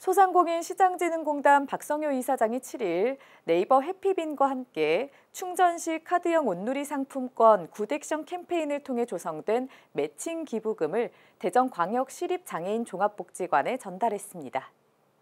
소상공인 시장진흥공단 박성효 이사장이 7일 네이버 해피빈과 함께 충전식 카드형 온누리 상품권 구덱션 캠페인을 통해 조성된 매칭 기부금을 대전광역시립장애인종합복지관에 전달했습니다.